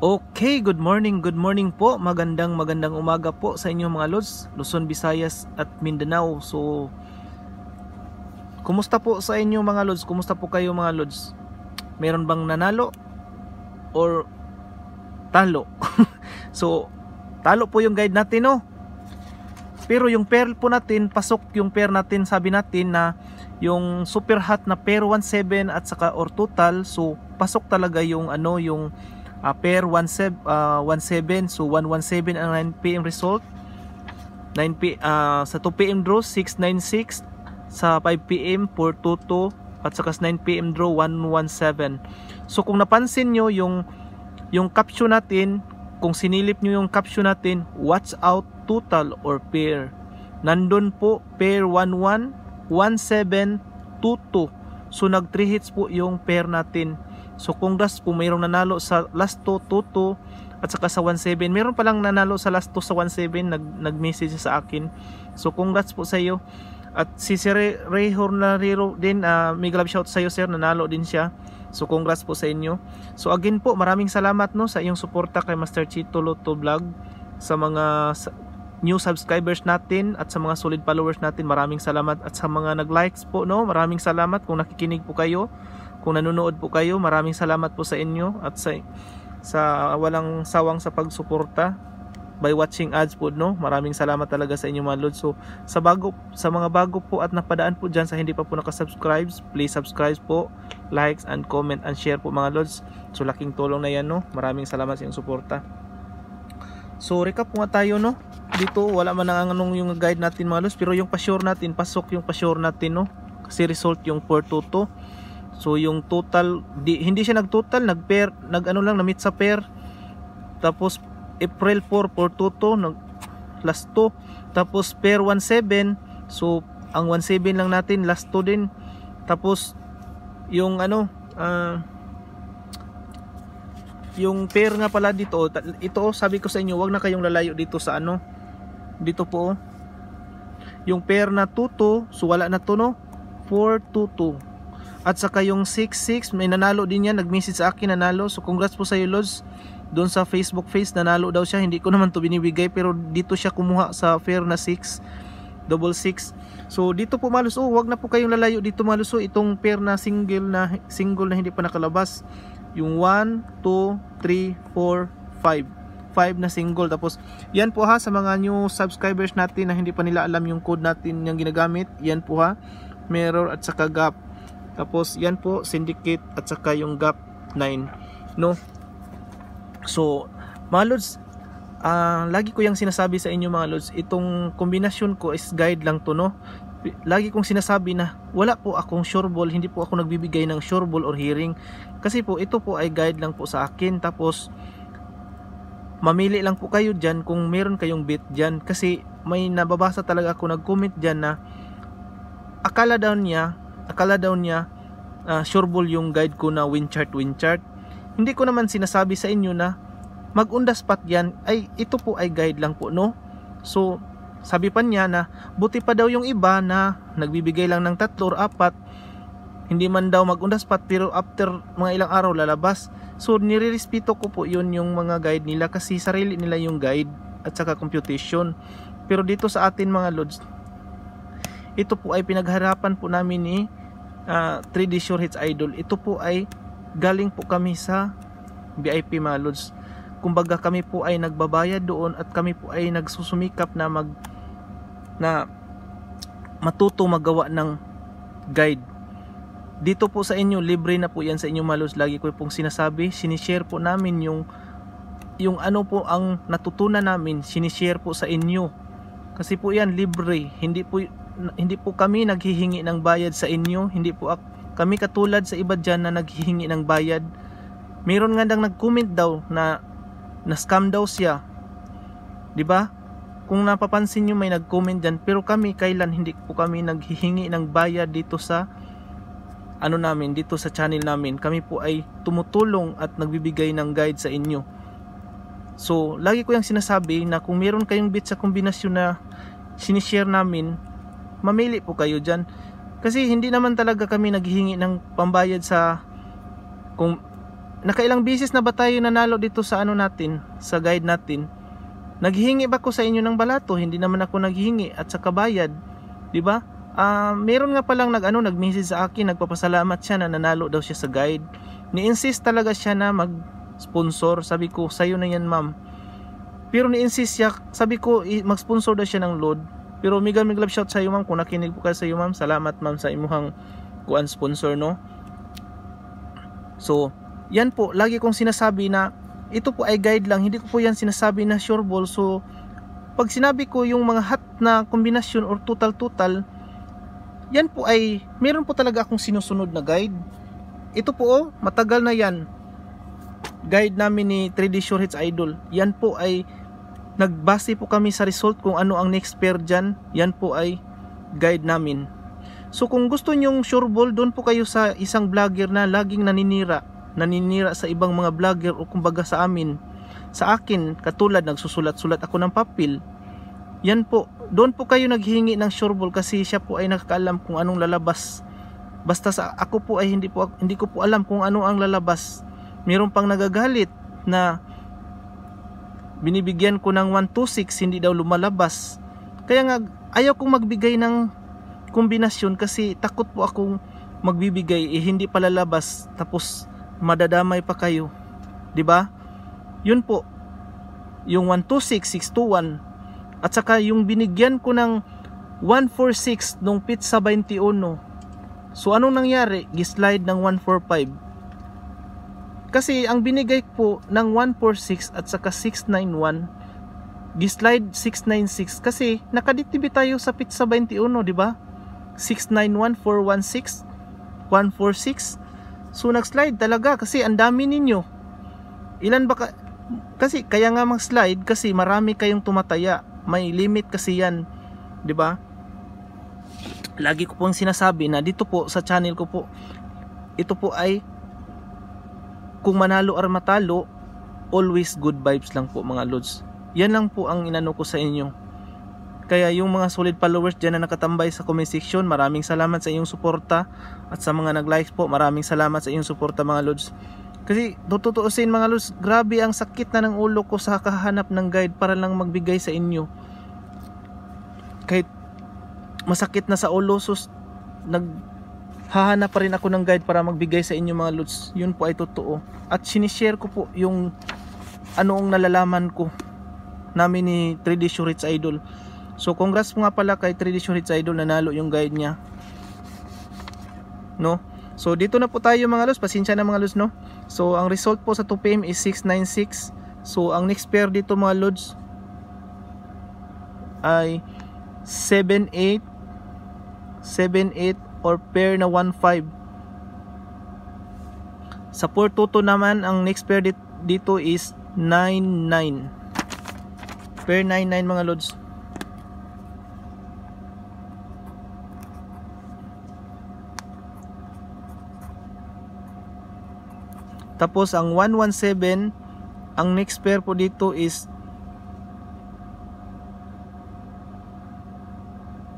Okay, good morning, good morning po. Magandang magandang umaga po sa inyong mga Lods, Luzon, Visayas at Mindanao. So, kumusta po sa inyo mga Lods? Kumusta po kayo mga Lods? Meron bang nanalo? Or talo? so, talo po yung guide natin no? Pero yung pair po natin, pasok yung pair natin, sabi natin na yung super hot na pair 17 at saka or total, so pasok talaga yung ano, yung uh, pair 17 uh, 17 so 117 ang 9 pm result 9 p uh, sa 2 pm draw 696 sa 5 pm 422 at saka sa 9 pm draw 117 so kung napansin nyo yung yung caption natin kung sinilip nyo yung caption natin watch out total or pair nandun po pair 11 17 22 so nag 3 hits po yung pair natin So kung last po mayroong nanalo sa last 2, 2, at saka sa 17, meron palang nanalo sa last 2 sa 17, nag, nag-message sa akin. So congrats po sa iyo. At si Sir Ray Hornariro din, uh, may glove shout sa iyo sir, nanalo din siya. So congrats po sa inyo. So again po, maraming salamat no sa iyong suporta kay Master Chito Loto Vlog sa mga new subscribers natin at sa mga solid followers natin maraming salamat at sa mga nag-likes po no maraming salamat kung nakikinig po kayo kung nanonood po kayo, maraming salamat po sa inyo at sa sa walang sawang sa pagsuporta by watching ads po no. Maraming salamat talaga sa inyo mga lord. So sa bago sa mga bago po at napadaan po diyan sa hindi pa po naka-subscribe, please subscribe po, likes and comment and share po mga lords. So laking tulong na 'yan no. Maraming salamat sa inyong suporta. So recap po nga tayo no. Dito wala man ang anong yung guide natin mga lords, pero yung pa-sure natin, pasok yung pa-sure natin no. Kasi result yung 422 So yung total di, hindi siya nagtotal, nagpair, nagano lang namit sa pair. Tapos April 4 for 22 nag last 2 tapos pair 17 so ang 17 lang natin last 2 din tapos yung ano uh, yung pair nga pala dito ito sabi ko sa inyo wag na kayong lalayo dito sa ano dito po oh. yung pair na 22 so wala na to no 422 at saka yung 66, may nanalo din yan. Nag-message sa akin, nanalo. So congrats po sa iyo, Lods. Doon sa Facebook face, nanalo daw siya. Hindi ko naman to binibigay pero dito siya kumuha sa fair na 6. Double 6. So dito po malos, oh, wag na po kayong lalayo dito malos. Oh, itong pair na single na single na hindi pa nakalabas. Yung 1, 2, 3, 4, 5. 5 na single tapos yan po ha sa mga new subscribers natin na hindi pa nila alam yung code natin yung ginagamit yan po ha mirror at saka gap tapos yan po syndicate at saka yung gap 9 no. So mga lords, uh, ah, lagi ko yung sinasabi sa inyo mga lords, itong kombinasyon ko is guide lang to no. Lagi kong sinasabi na wala po akong sure ball, hindi po ako nagbibigay ng sure ball or hearing. Kasi po ito po ay guide lang po sa akin. Tapos mamili lang po kayo diyan kung meron kayong bit diyan Kasi may nababasa talaga ako nag-comment diyan na akala daw niya akala daw niya uh, ah, sureball yung guide ko na wind chart wind chart hindi ko naman sinasabi sa inyo na magundas pat yan ay ito po ay guide lang po no so sabi pa niya na buti pa daw yung iba na nagbibigay lang ng tatlo or apat hindi man daw magundas pat pero after mga ilang araw lalabas so nirerespeto ko po yun yung mga guide nila kasi sarili nila yung guide at saka computation pero dito sa atin mga lords ito po ay pinagharapan po namin ni eh, uh, ah, 3D Sure Hits Idol ito po ay galing po kami sa VIP Malods kumbaga kami po ay nagbabayad doon at kami po ay nagsusumikap na mag na matuto magawa ng guide dito po sa inyo libre na po yan sa inyo malos lagi ko pong sinasabi sinishare po namin yung yung ano po ang natutunan namin sinishare po sa inyo kasi po yan libre hindi po hindi po kami naghihingi ng bayad sa inyo, hindi po kami katulad sa iba dyan na naghihingi ng bayad. Meron nga nang nag-comment daw na na-scam daw siya. 'Di ba? Kung napapansin niyo may nag-comment diyan, pero kami kailan hindi po kami naghihingi ng bayad dito sa ano namin dito sa channel namin kami po ay tumutulong at nagbibigay ng guide sa inyo so lagi ko yung sinasabi na kung meron kayong bit sa kombinasyon na sinishare namin mamili po kayo dyan kasi hindi naman talaga kami naghihingi ng pambayad sa kung nakailang bisis na ba tayo nanalo dito sa ano natin sa guide natin naghihingi ba ko sa inyo ng balato hindi naman ako naghihingi at sa kabayad di ba uh, meron nga palang nag, ano, nag sa akin, nagpapasalamat siya na nanalo daw siya sa guide. Ni-insist talaga siya na mag-sponsor. Sabi ko, sa'yo na yan ma'am. Pero ni-insist siya, sabi ko, mag-sponsor daw siya ng load. Pero mega mega love shout sa iyo ma'am kung nakinig po ka sa iyo ma'am. Salamat ma'am sa imuhang kuan sponsor no. So, yan po lagi kong sinasabi na ito po ay guide lang. Hindi ko po yan sinasabi na sure ball. So, pag sinabi ko yung mga hot na kombinasyon or total total, yan po ay meron po talaga akong sinusunod na guide. Ito po oh, matagal na yan. Guide namin ni 3D Sure Hits Idol. Yan po ay nagbase po kami sa result kung ano ang next pair dyan. Yan po ay guide namin. So kung gusto nyong sureball, doon po kayo sa isang vlogger na laging naninira. Naninira sa ibang mga vlogger o kumbaga sa amin. Sa akin, katulad nagsusulat-sulat ako ng papel. Yan po, doon po kayo naghihingi ng sureball kasi siya po ay nakakaalam kung anong lalabas. Basta sa ako po ay hindi, po, hindi ko po alam kung ano ang lalabas. Meron pang nagagalit na binibigyan ko ng 126 hindi daw lumalabas kaya nga ayaw kong magbigay ng kombinasyon kasi takot po akong magbibigay eh hindi pa lalabas tapos madadamay pa kayo 'di ba yun po yung 126621 at saka yung binigyan ko ng 146 nung pizza 21 so anong nangyari gislide ng 145 kasi ang binigay po ng 146 at saka 691 G-slide 696 kasi nakaditibi tayo sa pizza 21, di ba? 691416 146. So nag-slide talaga kasi ang dami ninyo. Ilan ba ka kasi kaya nga mag-slide kasi marami kayong tumataya. May limit kasi 'yan, di ba? Lagi ko pong sinasabi na dito po sa channel ko po ito po ay kung manalo or matalo, always good vibes lang po mga lods. Yan lang po ang inano ko sa inyo. Kaya yung mga solid followers dyan na nakatambay sa comment section, maraming salamat sa inyong suporta. At sa mga nag-likes po, maraming salamat sa inyong suporta mga lods. Kasi tututuusin mga lods, grabe ang sakit na ng ulo ko sa kahanap ng guide para lang magbigay sa inyo. Kahit masakit na sa ulo, sus, nag hahanap pa rin ako ng guide para magbigay sa inyo mga lods yun po ay totoo at sinishare ko po yung anoong nalalaman ko namin ni 3D Shurits Idol so congrats po nga pala kay 3D Shurits Idol nanalo yung guide niya no so dito na po tayo mga lods pasensya na mga lods no so ang result po sa 2pm is 696 so ang next pair dito mga lods ay 78 78 or pair na 1-5 sa 4-2-2 naman ang next pair dito is 9-9 pair 9-9 mga lods tapos ang 117 ang next pair po dito is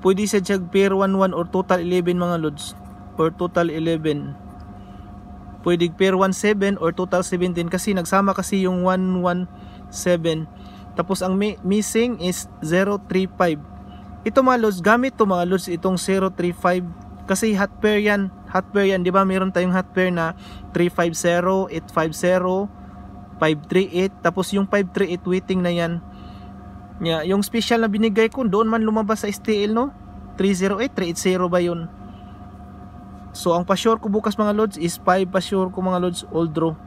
Pwede sa jag pair 1-1 or total 11 mga lods or total 11. Pwede pair 1-7 or total 17 kasi nagsama kasi yung 1-1-7. Tapos ang missing is 035. Ito mga lods, gamit to mga lods itong 035 kasi hot pair yan. Hot pair yan, di ba? Meron tayong hot pair na 350, 850, 538 tapos yung 538 waiting na yan Yeah, yung special na binigay ko, doon man lumabas sa STL, no? 308, 380 ba yun? So, ang pa-sure ko bukas mga lods is 5 pa-sure ko mga lods all draw.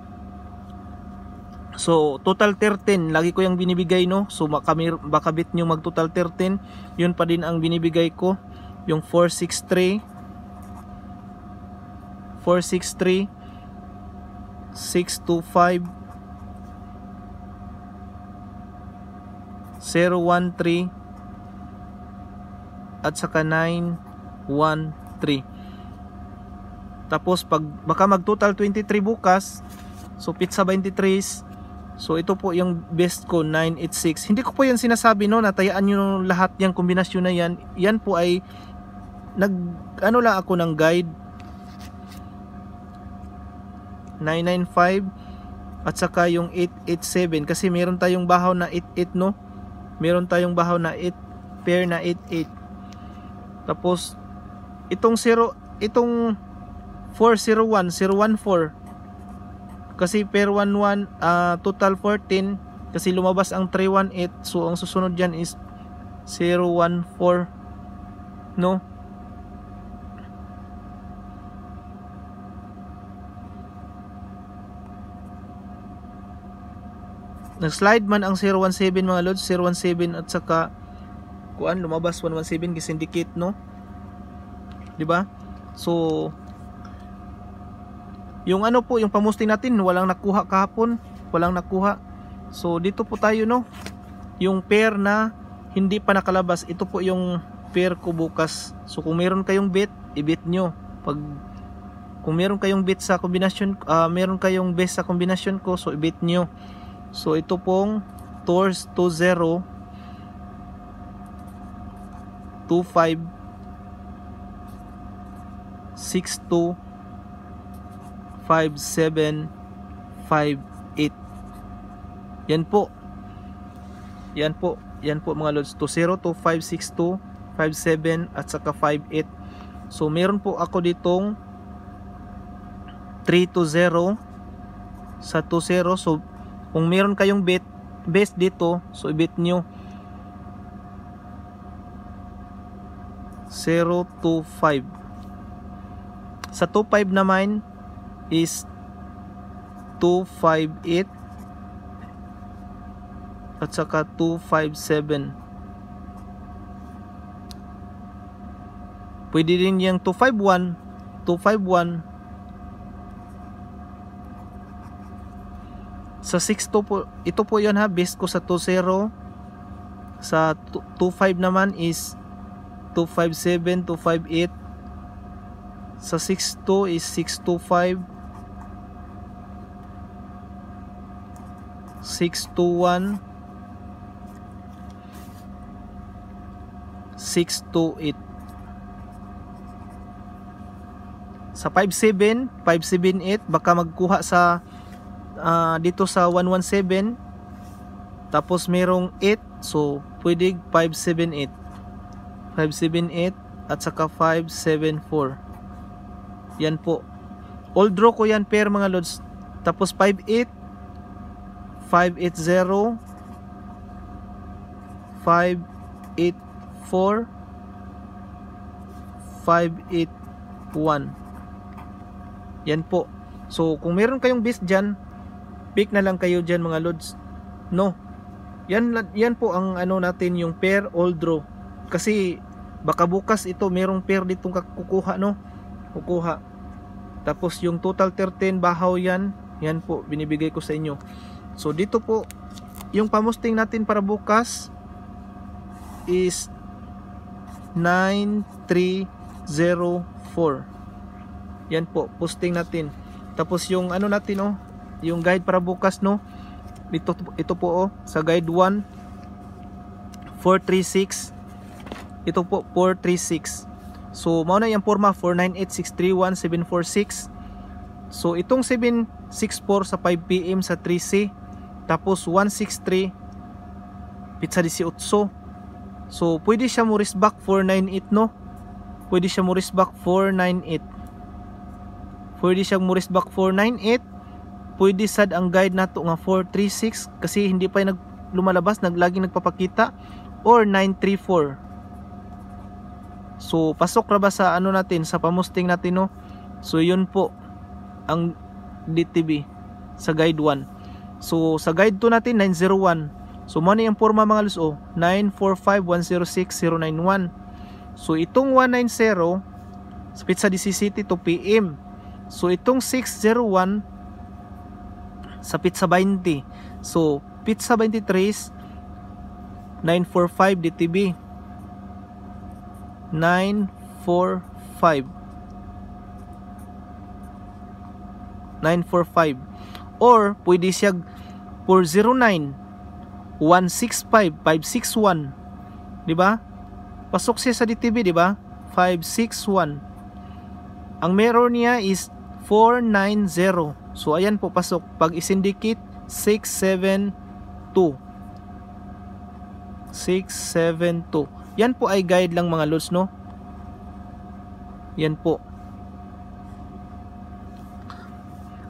So, total 13. Lagi ko yung binibigay, no? So, kami, baka bit nyo mag-total 13. Yun pa din ang binibigay ko. Yung 463. 463. 625. 013 at saka 913 tapos pag baka mag total 23 bukas so pizza 23 so ito po yung best ko 986 hindi ko po yan sinasabi no natayaan nyo lahat yung kombinasyon na yan yan po ay nag ano lang ako ng guide 995 at saka yung 887 kasi meron tayong bahaw na 88 no meron tayong bahaw na 8 pair na 88 tapos itong 0 itong 401 014 kasi pair 11 uh, ah, total 14 kasi lumabas ang 318 so ang susunod dyan is 014 no nag-slide man ang 017 mga lods 017 at saka kuan lumabas 117 gi-syndicate no di ba so yung ano po yung pamusting natin walang nakuha kahapon walang nakuha so dito po tayo no yung pair na hindi pa nakalabas ito po yung pair ko bukas so kung meron kayong bet ibit nyo pag kung meron kayong bet sa kombinasyon uh, meron kayong best sa kombinasyon ko so ibit nyo So ito pong TORS 20 25 62 57 58 Yan po Yan po Yan po mga lods 202 562 57 at saka 58 So meron po ako ditong 3 to 0 sa 2 0 so kung meron kayong bit base dito, so ibit bet nyo 025. Sa 25 naman is 258 at saka 257. Pwede din yung 251, 251 sa 6.2 po, ito po yon ha, base ko sa 2.0. Sa 2.5 naman is 257, 258. Sa 6.2 is 625. 621 628 sa 57 578 baka magkuha sa uh, dito sa 117 tapos merong 8 so pwede 578 578 at saka 574 yan po old draw ko yan pair mga lods tapos 58 580 584 581 yan po so kung meron kayong base diyan, Pick na lang kayo diyan mga lords No. Yan, yan po ang ano natin yung pair all draw. Kasi baka bukas ito merong pair ditong kukuha no. Kukuha. Tapos yung total 13 bahaw yan. Yan po binibigay ko sa inyo. So dito po yung pamusting natin para bukas is 9304 yan po posting natin tapos yung ano natin oh yung guide para bukas no ito, ito po oh, sa guide 1 436 ito po 436 so mauna yung forma 498631746 so itong 764 sa 5pm sa 3C tapos 163 pizza 18 so pwede siya mo back 498 no pwede siya mo back 498 pwede siyang mo back 498 pwede sad ang guide nato nga 436 kasi hindi pa nag lumalabas naglagi nagpapakita or 934 so pasok ra ba sa ano natin sa pamusting natin no so yun po ang DTB sa guide 1 so sa guide 2 natin 901 so mo na yung forma mga luso o 945106091 so itong 190 sa pizza 17 to PM so itong 601 sa Pizza 20. So, Pizza 23 945 DTB 945 945 or pwede siya 409 165 561 di ba pasok siya sa DTB di ba 561 ang meron niya is 490 So ayan po pasok pag isindikit 672. 672. Yan po ay guide lang mga lords no. Yan po.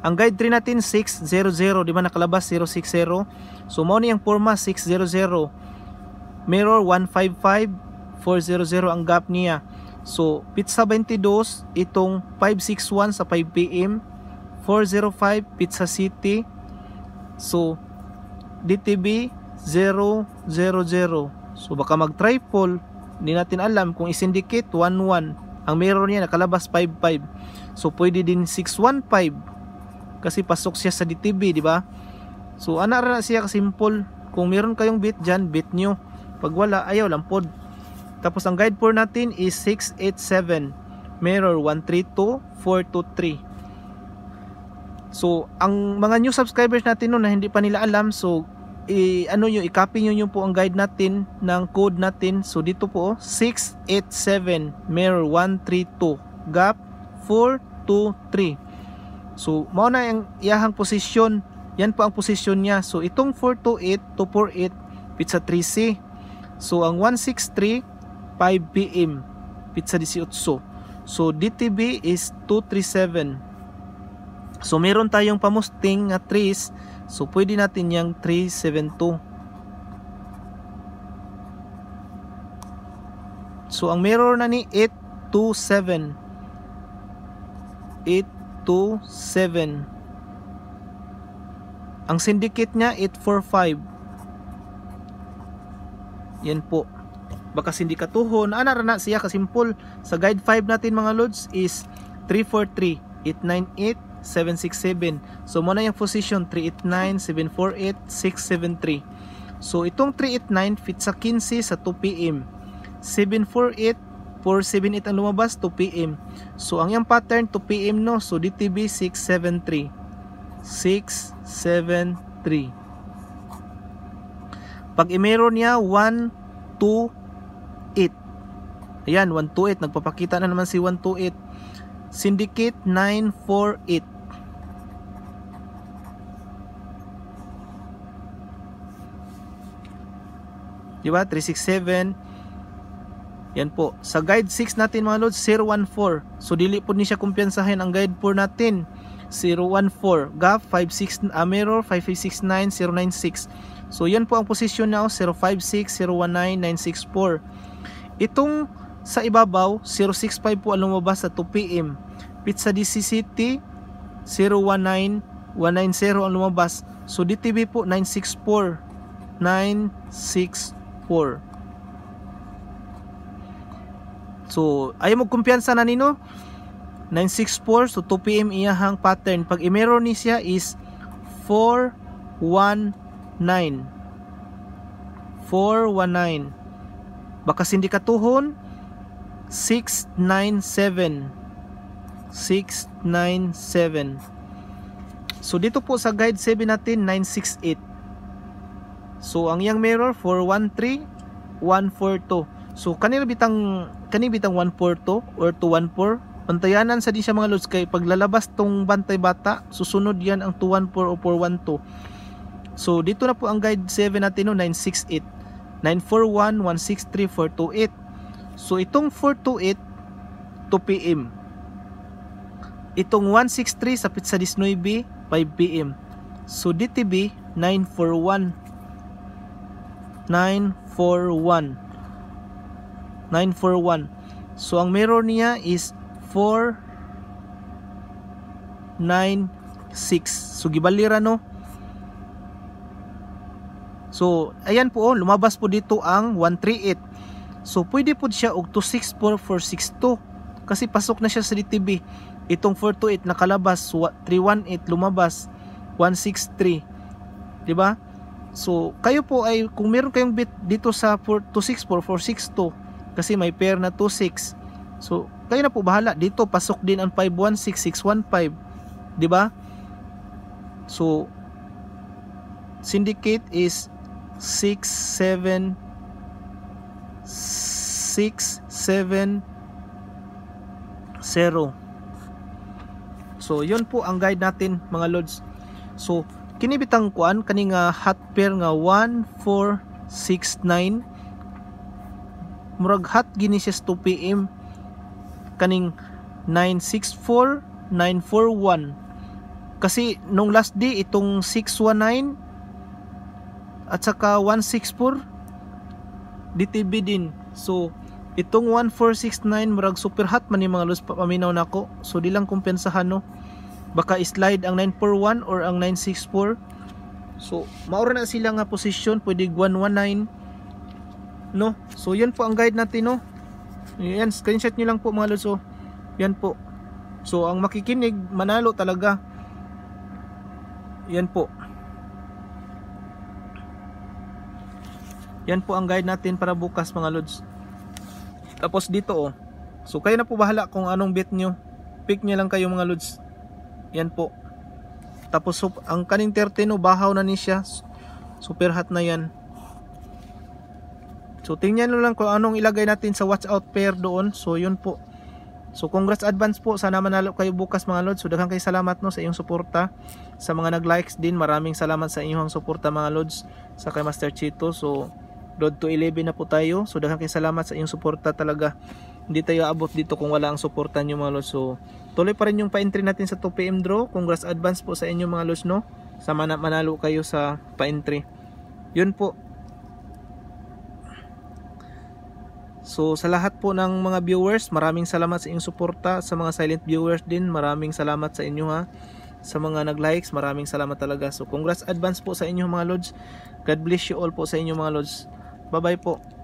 Ang guide 3 natin 600, di ba nakalabas 060. So mo ni ang forma 600. Mirror 155, 400 ang gap niya. So pizza 22 itong 561 sa 5 PM 405 Pizza City. So, DTB 000. So, baka mag-triple. Hindi natin alam kung isindicate 11. Ang mirror niya nakalabas 55. So, pwede din 615. Kasi pasok siya sa DTB, di ba? So, ana ra siya simple Kung meron kayong bit dyan, bit nyo. Pag wala, ayaw lang pod. Tapos, ang guide for natin is 687. Mirror 132, 423. So, ang mga new subscribers natin no, na hindi pa nila alam, so i ano niyo, i-copy niyo yung po ang guide natin ng code natin. So dito po 687 MER 132 GAP 423. So mao na ang iyahang posisyon. Yan po ang posisyon niya. So itong 428 to 48 pizza 3C. So ang 163 5 PM pizza 18. So DTB is 237 So meron tayong pamusting na trees. So pwede natin yung 372. So ang mirror na ni 827. 827. Ang syndicate niya 845. Yan po. Baka sindikatuhon. Ana ah, na siya kasimple. Sa guide 5 natin mga lods is 343, 898, 767. So muna na yung position 389, 748, 673. So itong 389 fit sa 15 sa 2 PM. 748 478 ang lumabas 2 PM. So ang yung pattern 2 PM no. So DTB 673. 673. Pag i-mirror niya 128. Ayan 128 nagpapakita na naman si 128. Syndicate 948 Di ba? 367. Yan po. Sa guide 6 natin mga lods, 014. So dili po ni siya kumpiyansahin ang guide 4 natin. 014. Gap 56, uh, ah, mirror 5569, 096. So yan po ang position now, 056, 019, Itong sa ibabaw, 065 po ang lumabas sa 2 p.m. Pizza DC City, 019, 190 ang lumabas. So DTV po 964, 964. 4. So, ayaw mo kumpiyansa na nino. 964 so 2 pm iyahang pattern pag imero mirror ni siya is 419 419 baka hindi katuhon 697 697 so dito po sa guide 7 natin 968 So ang yang mirror 413 142. So kanil bitang kani bitang 142 or 214 Pantayanan sa di siya mga lods kay paglalabas tong bantay bata, susunod yan ang 214 o 412. So dito na po ang guide 7 natin no 968 941 163 428. So itong 428 2 PM. Itong 163 sa Pizza 19 5 PM. So DTB 941 941 941 so ang mirror niya is 496 so gibalira no so ayan po oh, lumabas po dito ang 138 so pwede po siya og 264462 kasi pasok na siya sa DTB itong 428 nakalabas 318 lumabas 163 di ba So, kayo po ay, kung meron kayong bit dito sa 4, 264, 462, kasi may pair na 26. So, kayo na po bahala. Dito, pasok din ang 516615. ba? Diba? So, syndicate is 6, 7, 0. So, yun po ang guide natin mga lords. So, kinibitang kuan kani nga hot pair nga 1469 murag hot gini siya 2 pm kaning 964 941 kasi nung last day itong 619 at saka 164 DTB din so itong 1469 murag super hot man yung mga loss paminaw nako so di lang kumpensahan no baka slide ang 941 or ang 964 so maura na sila nga position pwede 119 no so yan po ang guide natin no yan screenshot nyo lang po mga lods yan po so ang makikinig manalo talaga yan po yan po ang guide natin para bukas mga lods tapos dito oh so kayo na po bahala kung anong bit nyo pick nyo lang kayo mga lods yan po. Tapos ang kaning 13 no, bahaw na ni siya. Super hot na yan. So tingnan nyo lang kung anong ilagay natin sa watch out pair doon. So yun po. So congrats advance po. Sana manalo kayo bukas mga lods. So daghang kayo salamat no sa iyong suporta. Sa mga nag-likes din, maraming salamat sa inyong suporta mga lods. Sa kay Master Chito. So road to 11 na po tayo so daghang salamat sa inyong suporta talaga hindi tayo abot dito kung wala ang suporta nyo mga lords so tuloy pa rin yung pa-entry natin sa 2pm draw congrats advance po sa inyo mga lords no sama na manalo kayo sa pa-entry yun po So sa lahat po ng mga viewers, maraming salamat sa inyong suporta. Sa mga silent viewers din, maraming salamat sa inyo ha. Sa mga nag-likes, maraming salamat talaga. So congrats advance po sa inyo mga lords. God bless you all po sa inyo mga lords. Bye-bye po.